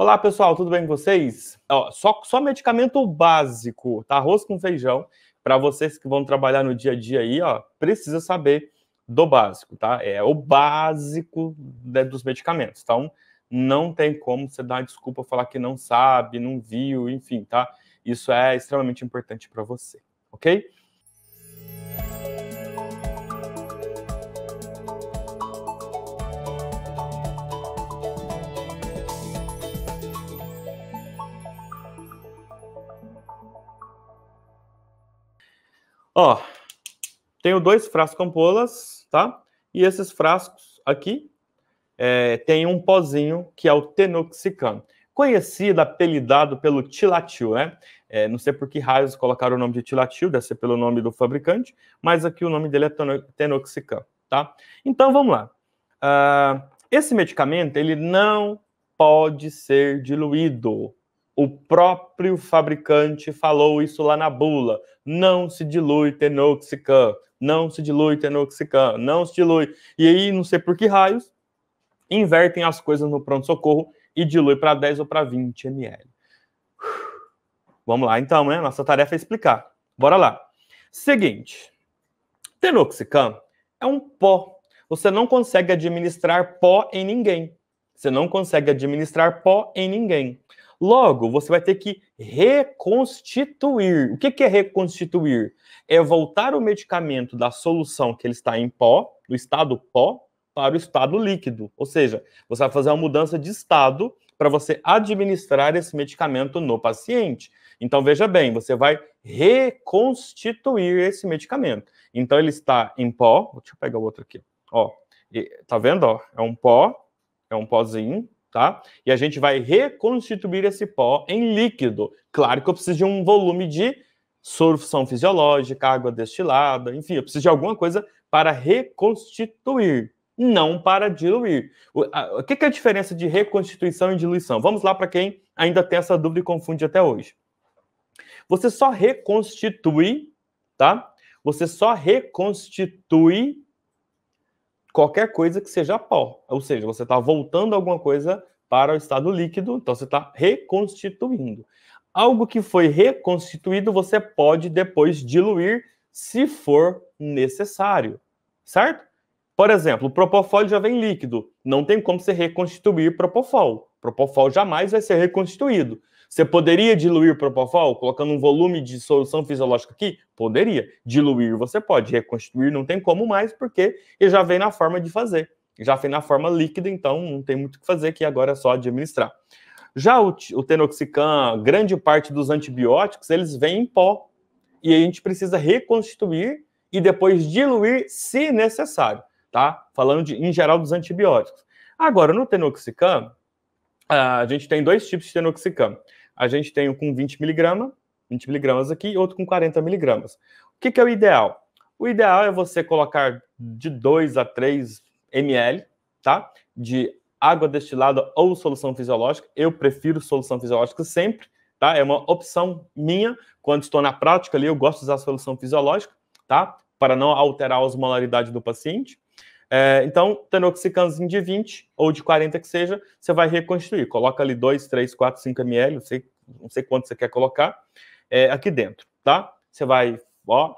Olá, pessoal, tudo bem com vocês? Ó, só, só medicamento básico, tá? Arroz com feijão. Para vocês que vão trabalhar no dia a dia aí, ó, precisa saber do básico, tá? É o básico né, dos medicamentos. Então, não tem como você dar desculpa, falar que não sabe, não viu, enfim, tá? Isso é extremamente importante para você, ok? Ó, tenho dois frascos campolas, tá? E esses frascos aqui é, tem um pozinho que é o tenoxicam. Conhecido, apelidado pelo tilatil, né? É, não sei por que raios colocaram o nome de tilatil, deve ser pelo nome do fabricante, mas aqui o nome dele é tenoxicam, tá? Então, vamos lá. Uh, esse medicamento, ele não pode ser diluído, o próprio fabricante falou isso lá na bula. Não se dilui tenoxicam, não se dilui tenoxicam, não se dilui. E aí, não sei por que raios, invertem as coisas no pronto-socorro e dilui para 10 ou para 20 ml. Vamos lá, então, né? Nossa tarefa é explicar. Bora lá. Seguinte, tenoxicam é um pó. Você não consegue administrar pó em ninguém. Você não consegue administrar pó em ninguém. Logo, você vai ter que reconstituir. O que é reconstituir? É voltar o medicamento da solução que ele está em pó, do estado pó, para o estado líquido. Ou seja, você vai fazer uma mudança de estado para você administrar esse medicamento no paciente. Então, veja bem, você vai reconstituir esse medicamento. Então, ele está em pó. Deixa eu pegar o outro aqui. Ó, tá vendo? Ó, é um pó, é um pozinho tá? E a gente vai reconstituir esse pó em líquido. Claro que eu preciso de um volume de solução fisiológica, água destilada, enfim, eu preciso de alguma coisa para reconstituir, não para diluir. O, a, o que, que é a diferença de reconstituição e diluição? Vamos lá para quem ainda tem essa dúvida e confunde até hoje. Você só reconstitui, tá? Você só reconstitui qualquer coisa que seja pó. Ou seja, você está voltando alguma coisa para o estado líquido, então você está reconstituindo. Algo que foi reconstituído, você pode depois diluir se for necessário, certo? Por exemplo, o propofol já vem líquido, não tem como você reconstituir propofol. Propofol jamais vai ser reconstituído. Você poderia diluir propofol colocando um volume de solução fisiológica aqui? Poderia. Diluir você pode, reconstituir não tem como mais, porque ele já vem na forma de fazer. Já vem na forma líquida, então não tem muito o que fazer, que agora é só administrar. Já o, o tenoxicam, grande parte dos antibióticos, eles vêm em pó. E a gente precisa reconstituir e depois diluir, se necessário, tá? Falando de, em geral dos antibióticos. Agora, no tenoxicam, ah, a gente tem dois tipos de tenoxicam. A gente tem um com 20 miligramas, 20 miligramas aqui, outro com 40 miligramas. O que, que é o ideal? O ideal é você colocar de 2 a 3 ml, tá? De água destilada ou solução fisiológica. Eu prefiro solução fisiológica sempre, tá? É uma opção minha. Quando estou na prática ali, eu gosto de usar solução fisiológica, tá? Para não alterar a osmolaridade do paciente. É, então, tenoxicanzinho de 20 ou de 40 que seja, você vai reconstituir. Coloca ali 2, 3, 4, 5 ml, não sei, não sei quanto você quer colocar, é, aqui dentro, tá? Você vai, ó,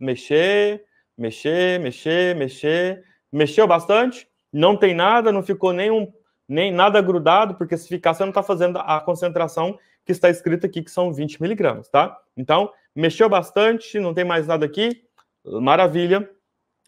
mexer, mexer, mexer, mexer. Mexeu bastante, não tem nada, não ficou nenhum, nem nada grudado, porque se ficar, você não está fazendo a concentração que está escrita aqui, que são 20 miligramas, tá? Então, mexeu bastante, não tem mais nada aqui, maravilha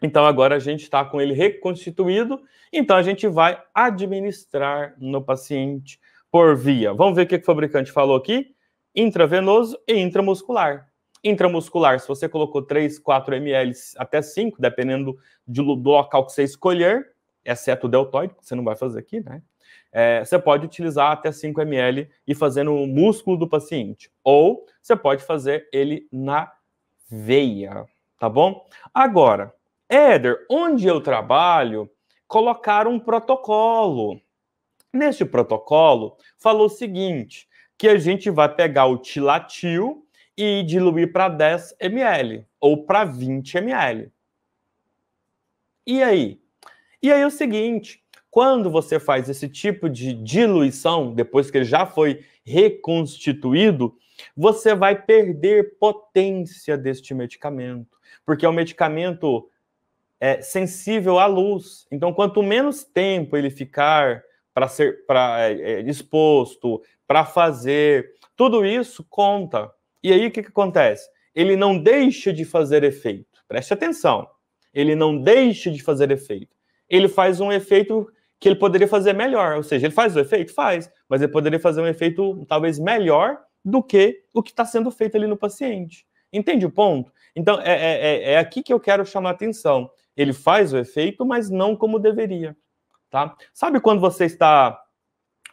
então agora a gente está com ele reconstituído, então a gente vai administrar no paciente por via. Vamos ver o que o fabricante falou aqui: intravenoso e intramuscular. Intramuscular, se você colocou 3, 4 ml até 5, dependendo de, do local que você escolher, exceto o deltoide, que você não vai fazer aqui, né? É, você pode utilizar até 5 ml e fazer no músculo do paciente. Ou você pode fazer ele na veia, tá bom? Agora, Éder, onde eu trabalho, colocaram um protocolo. Neste protocolo, falou o seguinte: que a gente vai pegar o tilatil e diluir para 10 ml ou para 20 ml. E aí? E aí é o seguinte: quando você faz esse tipo de diluição, depois que ele já foi reconstituído, você vai perder potência deste medicamento, porque é um medicamento é, sensível à luz. Então, quanto menos tempo ele ficar para ser pra, é, disposto, é, para fazer, tudo isso conta. E aí o que, que acontece? Ele não deixa de fazer efeito. Preste atenção. Ele não deixa de fazer efeito. Ele faz um efeito que ele poderia fazer melhor. Ou seja, ele faz o efeito? Faz. Mas ele poderia fazer um efeito talvez melhor do que o que está sendo feito ali no paciente. Entende o ponto? Então, é, é, é, é aqui que eu quero chamar atenção. Ele faz o efeito, mas não como deveria, tá? Sabe quando você está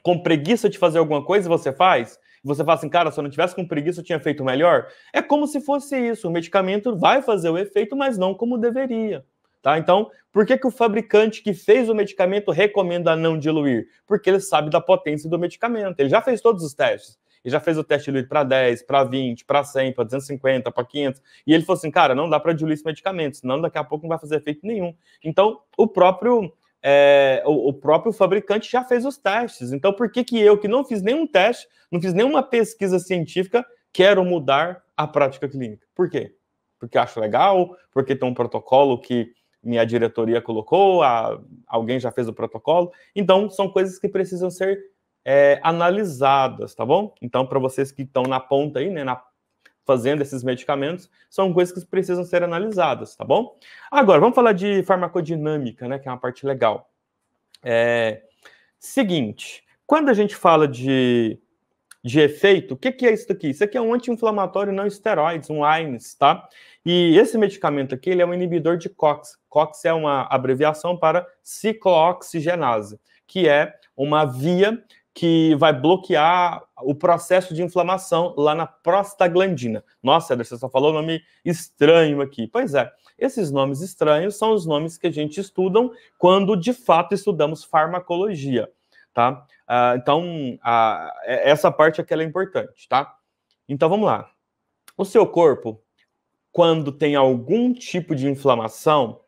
com preguiça de fazer alguma coisa e você faz? Você fala assim, cara, se eu não tivesse com preguiça, eu tinha feito melhor. É como se fosse isso. O medicamento vai fazer o efeito, mas não como deveria. Tá? Então, por que, que o fabricante que fez o medicamento recomenda não diluir? Porque ele sabe da potência do medicamento. Ele já fez todos os testes e já fez o teste de diluir para 10, para 20, para 100, para 250, para 500. E ele falou assim, cara, não dá para diluir esse medicamento, senão daqui a pouco não vai fazer efeito nenhum. Então, o próprio é, o, o, próprio fabricante já fez os testes. Então, por que, que eu, que não fiz nenhum teste, não fiz nenhuma pesquisa científica, quero mudar a prática clínica? Por quê? Porque acho legal, porque tem um protocolo que minha diretoria colocou, a, alguém já fez o protocolo. Então, são coisas que precisam ser é, analisadas, tá bom? Então, para vocês que estão na ponta aí, né, na, fazendo esses medicamentos, são coisas que precisam ser analisadas, tá bom? Agora, vamos falar de farmacodinâmica, né, que é uma parte legal. É, seguinte, quando a gente fala de, de efeito, o que, que é isso aqui? Isso aqui é um anti-inflamatório não esteroides, um AINES, tá? E esse medicamento aqui, ele é um inibidor de COX. COX é uma abreviação para ciclooxigenase, que é uma via que vai bloquear o processo de inflamação lá na prostaglandina. Nossa, Ederson, você só falou nome estranho aqui. Pois é, esses nomes estranhos são os nomes que a gente estuda quando de fato estudamos farmacologia, tá? Ah, então, ah, essa parte aqui é importante, tá? Então, vamos lá. O seu corpo, quando tem algum tipo de inflamação,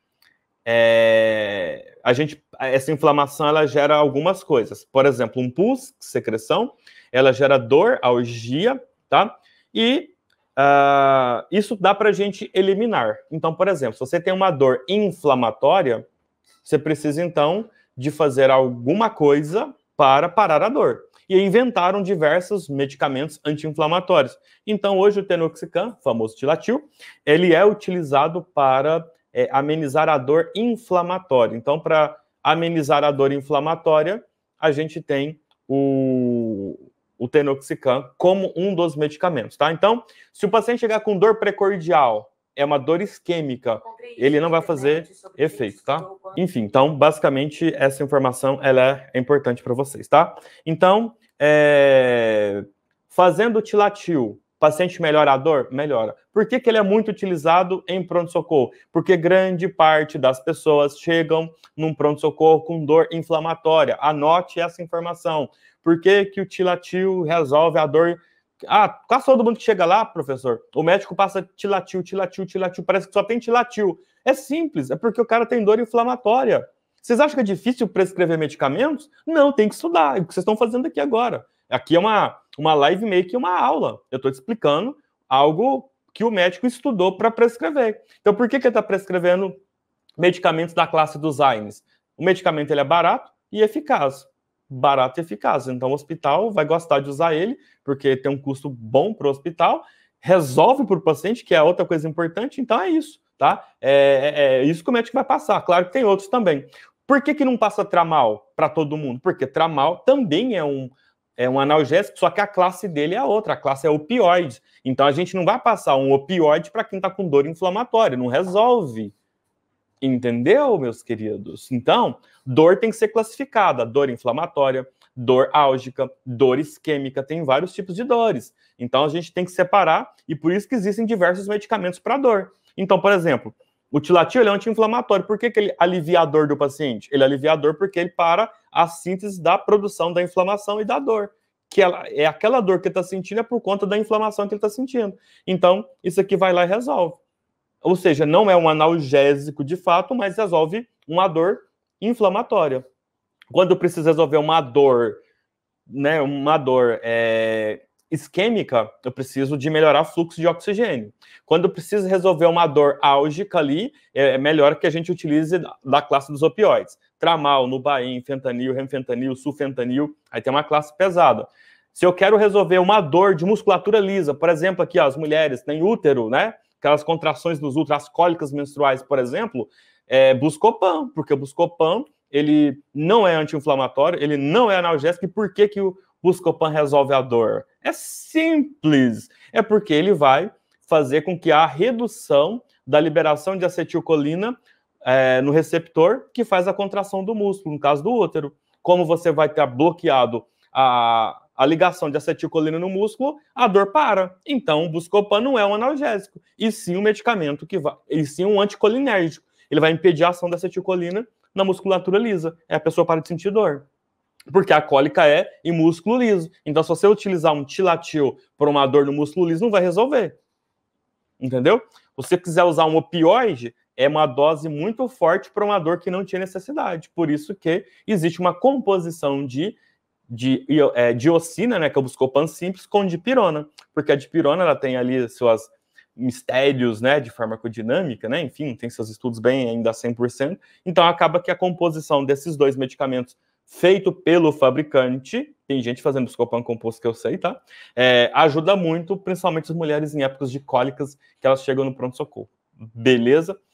é, a gente, essa inflamação ela gera algumas coisas. Por exemplo, um pus, secreção, ela gera dor, algia, tá? E uh, isso dá para a gente eliminar. Então, por exemplo, se você tem uma dor inflamatória, você precisa então de fazer alguma coisa para parar a dor. E inventaram diversos medicamentos anti-inflamatórios. Então, hoje o tenoxicam, famoso tilatil, ele é utilizado para é, amenizar a dor inflamatória. Então, para amenizar a dor inflamatória, a gente tem o, o Tenoxicam como um dos medicamentos, tá? Então, se o paciente chegar com dor precordial, é uma dor isquêmica, ele não vai fazer efeito, tá? Enfim, então, basicamente, essa informação, ela é importante para vocês, tá? Então, é... fazendo tilatil, Paciente melhora a dor? Melhora. Por que, que ele é muito utilizado em pronto-socorro? Porque grande parte das pessoas chegam num pronto-socorro com dor inflamatória. Anote essa informação. Por que, que o tilatil resolve a dor? Ah, quase todo mundo que chega lá, professor, o médico passa tilatil, tilatil, tilatil, parece que só tem tilatil. É simples, é porque o cara tem dor inflamatória. Vocês acham que é difícil prescrever medicamentos? Não, tem que estudar. É o que vocês estão fazendo aqui agora. Aqui é uma, uma live meio que uma aula. Eu estou te explicando algo que o médico estudou para prescrever. Então, por que, que ele está prescrevendo medicamentos da classe dos AINES? O medicamento ele é barato e eficaz. Barato e eficaz. Então, o hospital vai gostar de usar ele, porque tem um custo bom para o hospital, resolve para o paciente, que é outra coisa importante. Então, é isso, tá? É, é, é, isso que o médico vai passar. Claro que tem outros também. Por que, que não passa tramal para todo mundo? Porque tramal também é um, é um analgésico, só que a classe dele é outra, a classe é opioide. Então a gente não vai passar um opioide para quem está com dor inflamatória, não resolve. Entendeu, meus queridos? Então, dor tem que ser classificada: dor inflamatória, dor álgica, dor isquêmica, tem vários tipos de dores. Então a gente tem que separar e por isso que existem diversos medicamentos para dor. Então, por exemplo, o tilatil é anti-inflamatório. Por que, que ele alivia a dor do paciente? Ele alivia a dor porque ele para a síntese da produção da inflamação e da dor. Que ela, é aquela dor que ele está sentindo é por conta da inflamação que ele está sentindo. Então, isso aqui vai lá e resolve. Ou seja, não é um analgésico de fato, mas resolve uma dor inflamatória. Quando precisa resolver uma dor, né, uma dor é, isquêmica, eu preciso de melhorar o fluxo de oxigênio. Quando eu preciso resolver uma dor álgica ali, é, é melhor que a gente utilize da classe dos opioides. Tramal, Nubain, fentanil, remfentanil, sulfentanil, aí tem uma classe pesada. Se eu quero resolver uma dor de musculatura lisa, por exemplo, aqui ó, as mulheres têm útero, né? Aquelas contrações dos úteros, as cólicas menstruais, por exemplo, é Buscopan, porque o Buscopan ele não é anti-inflamatório, ele não é analgésico, e por que, que o, Buscopan resolve a dor. É simples. É porque ele vai fazer com que a redução da liberação de acetilcolina é, no receptor, que faz a contração do músculo, no caso do útero. Como você vai ter bloqueado a, a ligação de acetilcolina no músculo, a dor para. Então, o Buscopan não é um analgésico, e sim um medicamento que vai, e sim um anticolinérgico. Ele vai impedir a ação da acetilcolina na musculatura lisa. É a pessoa para de sentir dor porque a cólica é em músculo liso. Então, se você utilizar um tilatil para uma dor no músculo liso, não vai resolver. Entendeu? Se você quiser usar um opioide, é uma dose muito forte para uma dor que não tinha necessidade. Por isso que existe uma composição de, de é, diocina, né, que é o buscopan simples, com dipirona. Porque a dipirona ela tem ali seus mistérios né, de farmacodinâmica, né, enfim, tem seus estudos bem ainda 100%. Então, acaba que a composição desses dois medicamentos feito pelo fabricante, tem gente fazendo psicopan composto que eu sei, tá? É, ajuda muito, principalmente as mulheres em épocas de cólicas que elas chegam no pronto-socorro. Beleza?